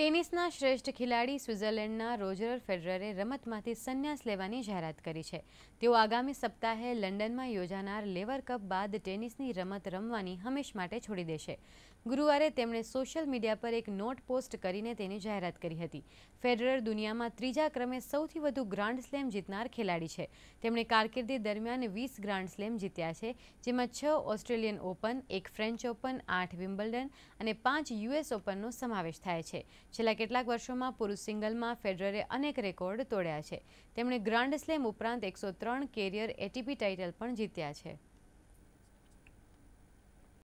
ટેનિસના શ્રેષ્ઠ ખેલાડી સ્વિટ્ઝરલેન્ડના રોજરર ફેડરરે રમતમાંથી સંન્યાસ લેવાની જાહેરાત કરી છે તેઓ આગામી સપ્તાહે લંડનમાં યોજાનાર લેવર કપ બાદ ટેનિસની રમત રમવાની હંમેશ માટે છોડી દેશે ગુરુવારે તેમણે સોશિયલ મીડિયા પર એક નોટ પોસ્ટ કરીને તેની જાહેરાત કરી હતી ફેડરર દુનિયામાં ત્રીજા ક્રમે સૌથી વધુ ગ્રાન્ડ સ્લેમ જીતનાર ખેલાડી છે તેમણે કારકિર્દી દરમિયાન વીસ ગ્રાન્ડ સ્લેમ જીત્યા છે જેમાં છ ઓસ્ટ્રેલિયન ઓપન એક ફ્રેન્ચ ઓપન આઠ વિમ્બલ્ડન અને પાંચ યુએસ ઓપનનો સમાવેશ થાય છે છેલ્લા કેટલાક વર્ષોમાં પુરુષ સિંગલમાં ફેડરરે અનેક રેકોર્ડ તોડ્યા છે તેમણે ગ્રાન્ડ સ્લેમ ઉપરાંત એકસો ત્રણ કેરિયર એટીપી ટાઇટલ પણ જીત્યા છે